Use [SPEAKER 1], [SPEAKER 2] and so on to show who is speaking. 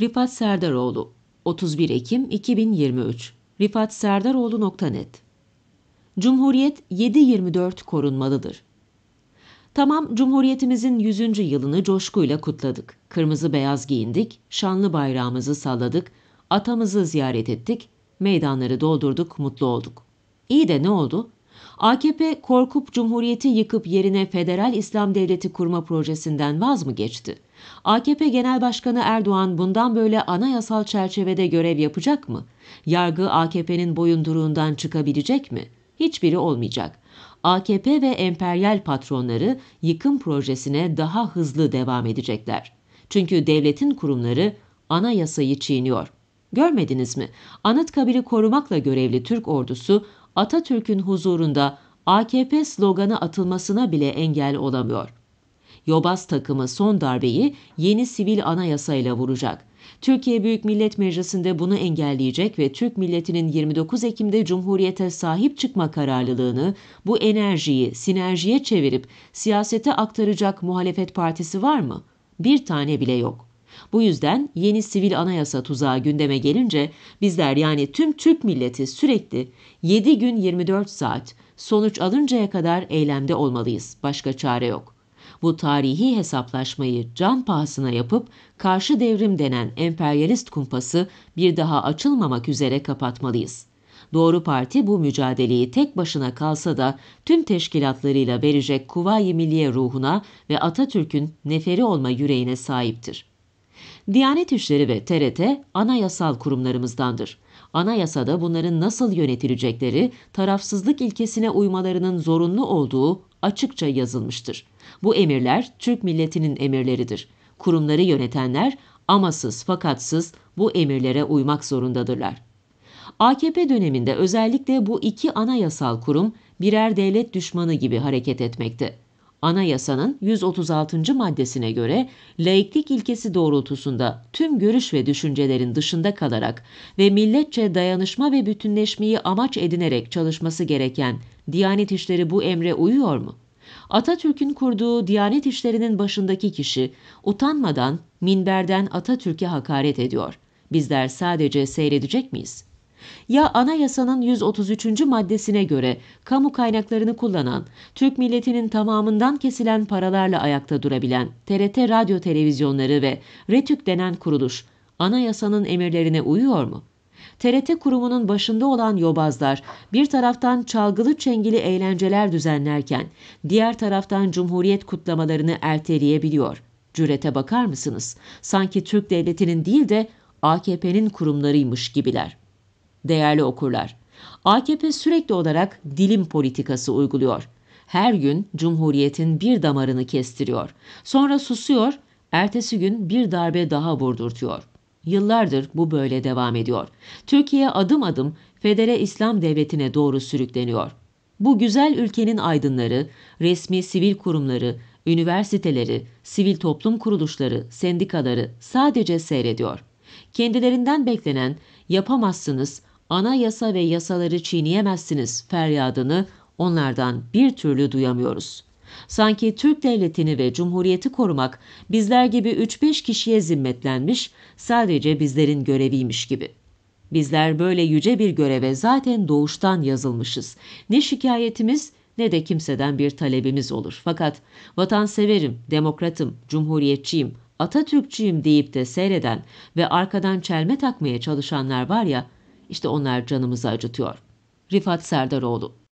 [SPEAKER 1] Rifat Serdaroğlu 31 Ekim 2023 rifatserdaroğlu.net Cumhuriyet 7-24 korunmalıdır. Tamam Cumhuriyetimizin 100. yılını coşkuyla kutladık. Kırmızı beyaz giyindik, şanlı bayrağımızı salladık, atamızı ziyaret ettik, meydanları doldurduk, mutlu olduk. İyi de ne oldu? AKP korkup Cumhuriyeti yıkıp yerine Federal İslam Devleti kurma projesinden vaz mı geçti? AKP Genel Başkanı Erdoğan bundan böyle anayasal çerçevede görev yapacak mı? Yargı AKP'nin boyunduruğundan çıkabilecek mi? Hiçbiri olmayacak. AKP ve emperyal patronları yıkım projesine daha hızlı devam edecekler. Çünkü devletin kurumları anayasayı çiğniyor. Görmediniz mi? Anıtkabir'i korumakla görevli Türk ordusu Atatürk'ün huzurunda AKP sloganı atılmasına bile engel olamıyor.'' Yobaz takımı son darbeyi yeni sivil anayasayla vuracak. Türkiye Büyük Millet Meclisi'nde bunu engelleyecek ve Türk milletinin 29 Ekim'de Cumhuriyete sahip çıkma kararlılığını, bu enerjiyi sinerjiye çevirip siyasete aktaracak muhalefet partisi var mı? Bir tane bile yok. Bu yüzden yeni sivil anayasa tuzağı gündeme gelince bizler yani tüm Türk milleti sürekli 7 gün 24 saat sonuç alıncaya kadar eylemde olmalıyız. Başka çare yok. Bu tarihi hesaplaşmayı can pahasına yapıp karşı devrim denen emperyalist kumpası bir daha açılmamak üzere kapatmalıyız. Doğru Parti bu mücadeleyi tek başına kalsa da tüm teşkilatlarıyla verecek kuvayi milliye ruhuna ve Atatürk'ün neferi olma yüreğine sahiptir. Diyanet İşleri ve TRT anayasal kurumlarımızdandır. Anayasada bunların nasıl yönetilecekleri, tarafsızlık ilkesine uymalarının zorunlu olduğu açıkça yazılmıştır. Bu emirler Türk milletinin emirleridir. Kurumları yönetenler amasız fakatsız bu emirlere uymak zorundadırlar. AKP döneminde özellikle bu iki anayasal kurum birer devlet düşmanı gibi hareket etmekte. Anayasanın 136. maddesine göre laiklik ilkesi doğrultusunda tüm görüş ve düşüncelerin dışında kalarak ve milletçe dayanışma ve bütünleşmeyi amaç edinerek çalışması gereken Diyanet İşleri bu emre uyuyor mu? Atatürk'ün kurduğu Diyanet İşleri'nin başındaki kişi utanmadan minberden Atatürk'e hakaret ediyor. Bizler sadece seyredecek miyiz?'' ya anayasanın 133. maddesine göre kamu kaynaklarını kullanan, Türk milletinin tamamından kesilen paralarla ayakta durabilen TRT radyo televizyonları ve RETÜK denen kuruluş anayasanın emirlerine uyuyor mu? TRT kurumunun başında olan yobazlar bir taraftan çalgılı çengili eğlenceler düzenlerken diğer taraftan cumhuriyet kutlamalarını erteleyebiliyor. Cürete bakar mısınız? Sanki Türk devletinin değil de AKP'nin kurumlarıymış gibiler. Değerli okurlar, AKP sürekli olarak dilim politikası uyguluyor. Her gün Cumhuriyet'in bir damarını kestiriyor. Sonra susuyor, ertesi gün bir darbe daha vurdurtuyor. Yıllardır bu böyle devam ediyor. Türkiye adım adım Federe İslam Devleti'ne doğru sürükleniyor. Bu güzel ülkenin aydınları, resmi sivil kurumları, üniversiteleri, sivil toplum kuruluşları, sendikaları sadece seyrediyor. Kendilerinden beklenen yapamazsınız, ana yasa ve yasaları çiğneyemezsiniz feryadını onlardan bir türlü duyamıyoruz. Sanki Türk devletini ve cumhuriyeti korumak bizler gibi 3-5 kişiye zimmetlenmiş, sadece bizlerin göreviymiş gibi. Bizler böyle yüce bir göreve zaten doğuştan yazılmışız. Ne şikayetimiz ne de kimseden bir talebimiz olur. Fakat vatanseverim, demokratım, cumhuriyetçiyim, Atatürkçüyüm deyip de seyreden ve arkadan çelme takmaya çalışanlar var ya, işte onlar canımızı acıtıyor. Rifat Serdaroğlu